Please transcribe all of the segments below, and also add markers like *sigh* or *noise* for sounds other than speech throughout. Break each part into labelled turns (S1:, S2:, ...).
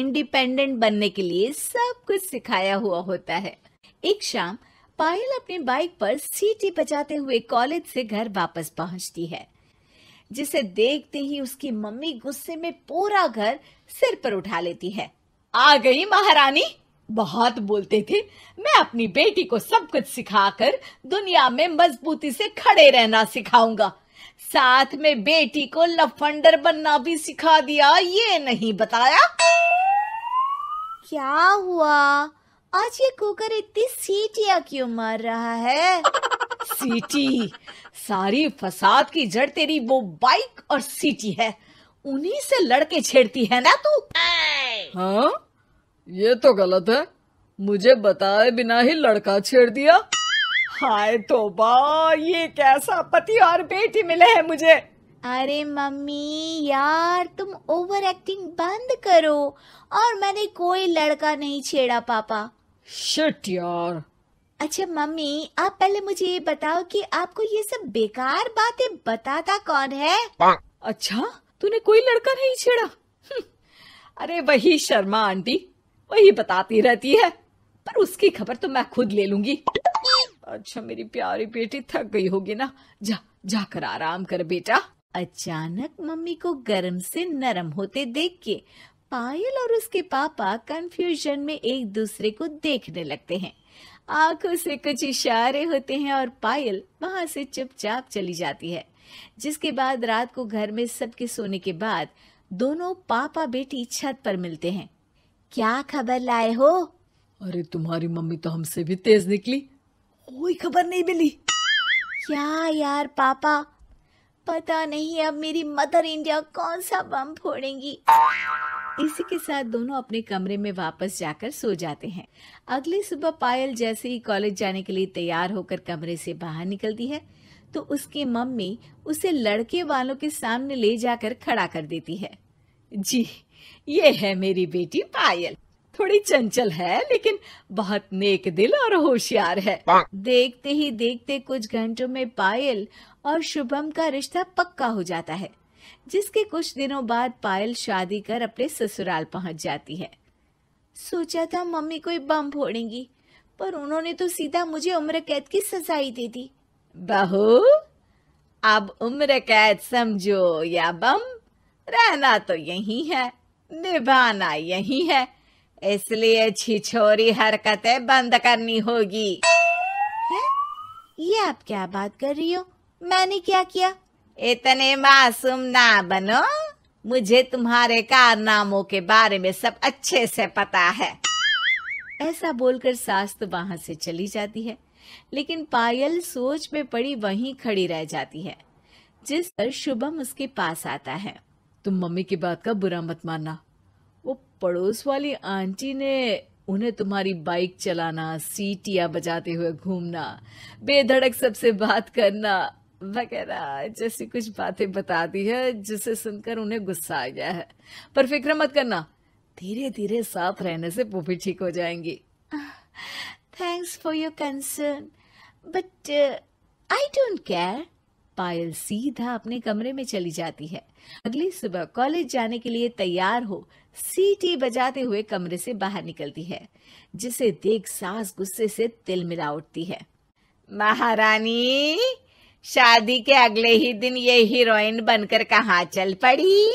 S1: Independent बनने के लिए सब कुछ सिखाया हुआ होता है एक शाम पायल अपनी बाइक पर सीटी बजाते हुए कॉलेज से घर वापस पहुंचती है जिसे देखते ही उसकी मम्मी गुस्से में पूरा घर सिर पर उठा लेती है आ गई महारानी बहुत बोलते थे मैं अपनी बेटी को सब कुछ सिखाकर दुनिया में मजबूती से खड़े रहना सिखाऊंगा साथ में बेटी को लफंडर बनना भी सिखा दिया ये नहीं बताया क्या हुआ आज ये कुकर इतनी सीटियां क्यों मार रहा है *laughs* सीटी सारी फसाद की जड़ तेरी वो बाइक और सीटी है उन्हीं से लड़के छेड़ती है ना तू हाँ ये तो गलत है मुझे बताए बिना ही लड़का छेड़ दिया हाय तो ये कैसा पति और बेटी मिले हैं मुझे अरे मम्मी यार तुम ओवर एक्टिंग बंद करो और मैंने कोई लड़का नहीं छेड़ा पापा शिट यार अच्छा मम्मी आप पहले मुझे ये बताओ कि आपको ये सब बेकार बातें बताता कौन है अच्छा तूने कोई लड़का नहीं छेड़ा हम्म। अरे वही शर्मा आंटी वही बताती रहती है पर उसकी खबर तो मैं खुद ले लूंगी अच्छा मेरी प्यारी बेटी थक गई होगी ना जा जाकर आराम कर बेटा अचानक मम्मी को गर्म से नरम होते देख के पायल और उसके पापा कंफ्यूजन में एक दूसरे को देखने लगते हैं आंखों से कुछ इशारे होते हैं और पायल वहां से चुपचाप चली जाती है जिसके बाद रात को घर में सबके सोने के बाद दोनों पापा बेटी छत पर मिलते हैं क्या खबर लाए हो अरे तुम्हारी मम्मी तो हमसे भी तेज निकली कोई खबर नहीं मिली क्या यार पापा पता नहीं अब मेरी मदर इंडिया कौन सा बम फोड़ेंगी इसी के साथ दोनों अपने कमरे में वापस जाकर सो जाते हैं अगली सुबह पायल जैसे ही कॉलेज जाने के लिए तैयार होकर कमरे से बाहर निकलती है तो उसकी मम्मी उसे लड़के वालों के सामने ले जाकर खड़ा कर देती है जी ये है मेरी बेटी पायल थोड़ी चंचल है लेकिन बहुत नेक दिल और होशियार है देखते ही देखते कुछ घंटों में पायल और शुभम का रिश्ता पक्का हो जाता है जिसके कुछ दिनों बाद पायल शादी कर अपने ससुराल पहुंच जाती है सोचा था मम्मी कोई बम फोड़ेंगी पर उन्होंने तो सीधा मुझे उम्र कैद की सजाई दे दी बहू अब उम्र कैद समझो या बम रहना तो यही है निभाना यही है इसलिए छिछोरी हरकतें बंद करनी होगी है? ये आप क्या बात कर रही हो मैंने क्या किया इतने मासूम ना बनो मुझे तुम्हारे कारनामों के बारे में सब अच्छे से पता है ऐसा बोलकर सास तो वहां से चली जाती है लेकिन पायल सोच में पड़ी वहीं खड़ी रह जाती है जिस पर शुभम उसके पास आता है तुम मम्मी की बात का बुरा मत मानना वो पड़ोस वाली आंटी ने उन्हें तुम्हारी बाइक चलाना सीटिया बजाते हुए घूमना बेधड़क सबसे बात करना वगैरह जैसी कुछ बातें बता दी है जिसे सुनकर उन्हें गुस्सा आ गया है पर फिक्र मत करना धीरे धीरे साथ रहने से वो भी ठीक हो जाएंगी thanks for your concern but I don't care Payal सीधा अपने कमरे में चली जाती है अगली सुबह कॉलेज जाने के लिए तैयार हो सीटी बजाते हुए कमरे से बाहर निकलती है जिसे देख सास गुस्से से तिल मिला उठती है महारानी शादी के अगले ही दिन ये हीरोइन बनकर कहा चल पड़ी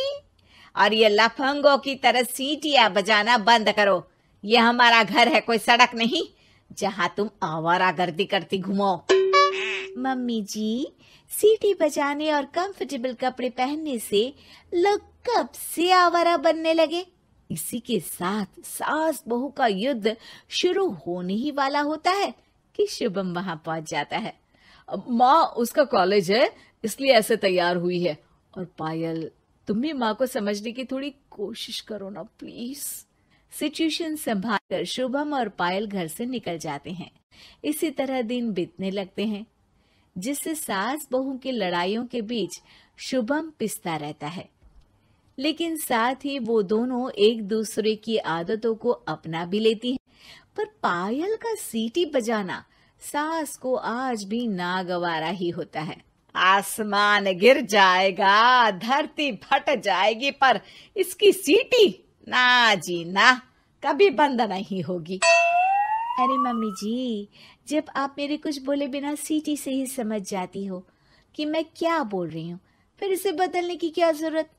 S1: और ये लफंगों की तरह सीटियां बजाना बंद करो ये हमारा घर है कोई सड़क नहीं जहाँ तुम आवारा गर्दी करती घूमो मम्मी जी सीटी बजाने और कंफर्टेबल कपड़े पहनने से लोग कब से आवारा बनने लगे इसी के साथ सास बहू का युद्ध शुरू होने ही वाला होता है कि शुभम वहाँ पहुँच जाता है माँ उसका कॉलेज है इसलिए ऐसे तैयार हुई है और पायल तुम भी माँ को समझने की थोड़ी कोशिश करो ना प्लीज सिचुएशन संभाल कर शुभम और पायल घर से निकल जाते हैं इसी तरह दिन बीतने लगते हैं जिससे सास बहू की लड़ाइयों के बीच शुभम पिसता रहता है लेकिन साथ ही वो दोनों एक दूसरे की आदतों को अपना भी लेती हैं पर पायल का सीटी बजाना सास को आज भी नागवारा ही होता है आसमान गिर जाएगा धरती फट जाएगी पर इसकी सीटी ना जी ना कभी बंद नहीं होगी अरे मम्मी जी जब आप मेरे कुछ बोले बिना सीटी से ही समझ जाती हो कि मैं क्या बोल रही हूँ फिर इसे बदलने की क्या जरूरत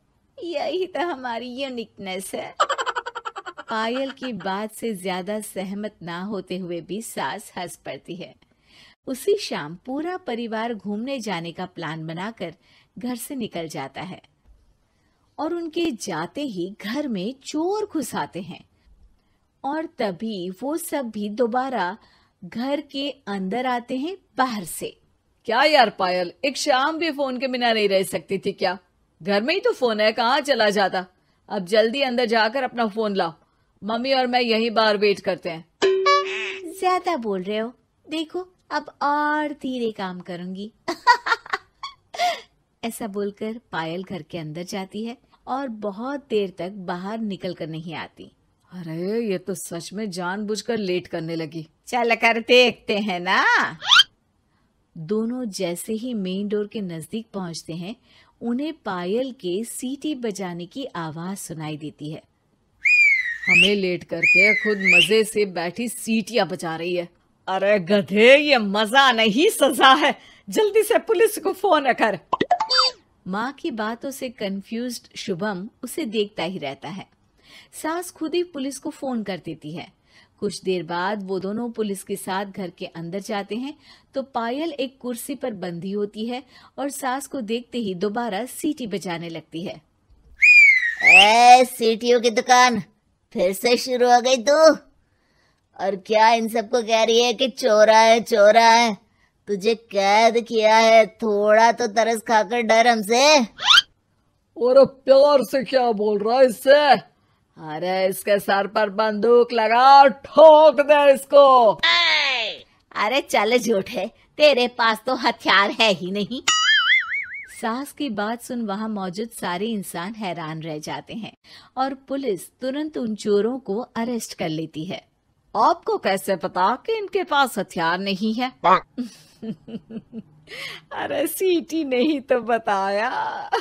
S1: यही तो हमारी यूनिकनेस है पायल की बात से ज्यादा सहमत ना होते हुए भी सास हंस पड़ती है उसी शाम पूरा परिवार घूमने जाने का प्लान बनाकर घर से निकल जाता है और उनके जाते ही घर में चोर घुस आते हैं और तभी वो सब भी दोबारा घर के अंदर आते हैं बाहर से क्या यार पायल एक शाम भी फोन के बिना नहीं रह सकती थी क्या घर में ही तो फोन है कहाँ चला जाता अब जल्दी अंदर जाकर अपना फोन लाओ मम्मी और मैं यही बार वेट करते हैं ज्यादा बोल रहे हो देखो अब और धीरे काम करूंगी ऐसा बोलकर पायल घर के अंदर जाती है और बहुत देर तक बाहर निकल कर नहीं आती अरे ये तो सच में जानबूझकर लेट करने लगी चल कर देखते हैं ना दोनों जैसे ही मेन डोर के नजदीक पहुंचते हैं उन्हें पायल के सीटी बजाने की आवाज सुनाई देती है हमें लेट करके खुद मजे से बैठी सीटियां बजा रही है अरे गधे ये मजा नहीं सजा है जल्दी से पुलिस को फोन कर माँ की बातों से कंफ्यूज शुभम उसे देखता ही रहता है सास खुद ही पुलिस को फोन कर देती है कुछ देर बाद वो दोनों पुलिस के साथ घर के अंदर जाते हैं तो पायल एक कुर्सी पर बंधी होती है और सास को देखते ही दोबारा सीटी बजाने लगती है ए, सीटियों की दुकान फिर से शुरू हो गई तू और क्या इन सबको कह रही है कि चोरा है चोरा है तुझे कैद किया है थोड़ा तो तरस खाकर डर हमसे और प्यार से क्या बोल रहा है इससे अरे इसके सर पर बंदूक लगा ठोक दे इसको अरे चल झूठ है तेरे पास तो हथियार है ही नहीं सास की बात सुन वहां मौजूद सारे इंसान हैरान रह जाते हैं और पुलिस तुरंत उन चोरों को अरेस्ट कर लेती है आपको कैसे पता कि इनके पास हथियार नहीं है *laughs* अरे सीटी नहीं तो बताया